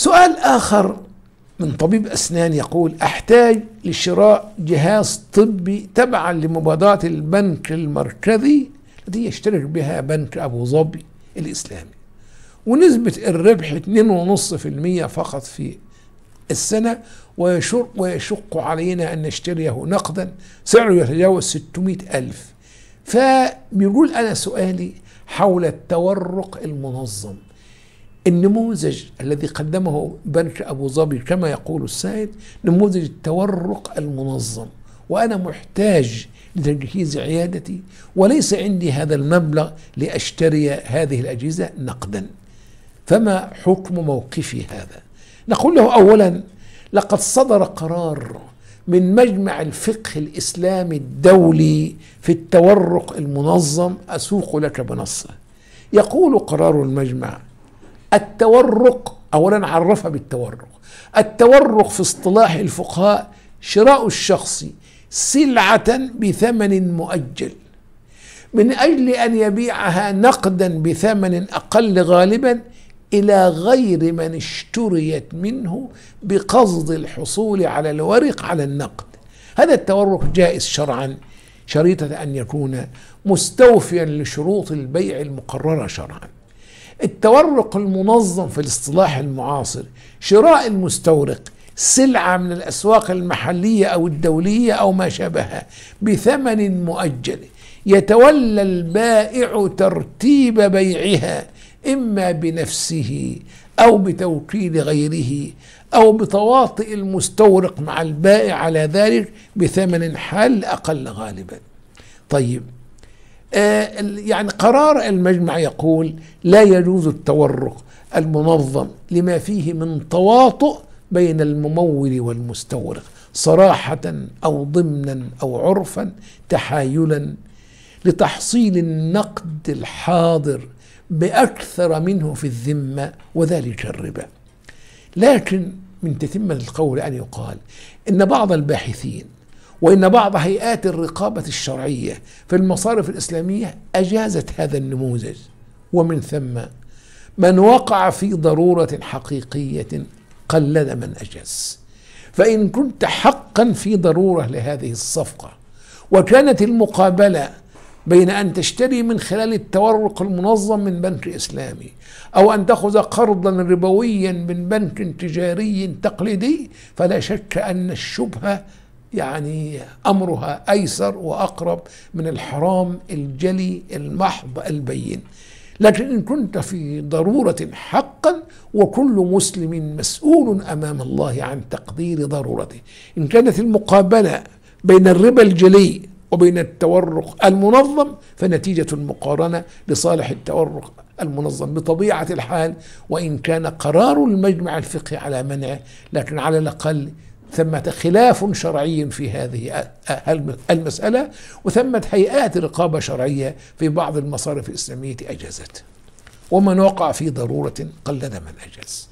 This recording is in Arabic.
سؤال آخر من طبيب أسنان يقول أحتاج لشراء جهاز طبي تبعا لمبادرة البنك المركزي التي يشترك بها بنك أبو ظبي الإسلامي ونسبة الربح 2.5% فقط في السنة ويشق, ويشق علينا أن نشتريه نقدا سعره يتجاوز 600 ألف فبيقول أنا سؤالي حول التورق المنظم النموذج الذي قدمه بنك أبو ظبي كما يقول السائد نموذج التورق المنظم وأنا محتاج لتجهيز عيادتي وليس عندي هذا المبلغ لأشتري هذه الأجهزة نقدا فما حكم موقفي هذا نقول له أولا لقد صدر قرار من مجمع الفقه الإسلامي الدولي في التورق المنظم أسوق لك منصة يقول قرار المجمع التورق اولا عرفها بالتورق التورق في اصطلاح الفقهاء شراء الشخص سلعه بثمن مؤجل من اجل ان يبيعها نقدا بثمن اقل غالبا الى غير من اشتريت منه بقصد الحصول على الورق على النقد هذا التورق جائز شرعا شريطه ان يكون مستوفيا لشروط البيع المقرره شرعا التورق المنظم في الاصطلاح المعاصر شراء المستورق سلعة من الأسواق المحلية أو الدولية أو ما شابهها بثمن مؤجل يتولى البائع ترتيب بيعها إما بنفسه أو بتوكيل غيره أو بتواطئ المستورق مع البائع على ذلك بثمن حال أقل غالبا طيب آه، يعني قرار المجمع يقول لا يجوز التورق المنظم لما فيه من تواطؤ بين الممول والمستورق صراحة أو ضمنا أو عرفا تحايلا لتحصيل النقد الحاضر بأكثر منه في الذمة وذلك الربا لكن من تتمة القول أن يقال إن بعض الباحثين وإن بعض هيئات الرقابة الشرعية في المصارف الإسلامية أجازت هذا النموذج ومن ثم من وقع في ضرورة حقيقية قلد من أجاز فإن كنت حقا في ضرورة لهذه الصفقة وكانت المقابلة بين أن تشتري من خلال التورق المنظم من بنك إسلامي أو أن تأخذ قرضا ربويا من بنك تجاري تقليدي فلا شك أن الشبهة يعني امرها ايسر واقرب من الحرام الجلي المحض البين لكن ان كنت في ضروره حقا وكل مسلم مسؤول امام الله عن تقدير ضرورته ان كانت المقابله بين الربا الجلي وبين التورق المنظم فنتيجه المقارنه لصالح التورق المنظم بطبيعه الحال وان كان قرار المجمع الفقهي على منعه لكن على الاقل ثمة خلاف شرعي في هذه المسألة وثمة هيئات رقابة شرعية في بعض المصارف الإسلامية أجازت ومن وقع في ضرورة قلد من أجاز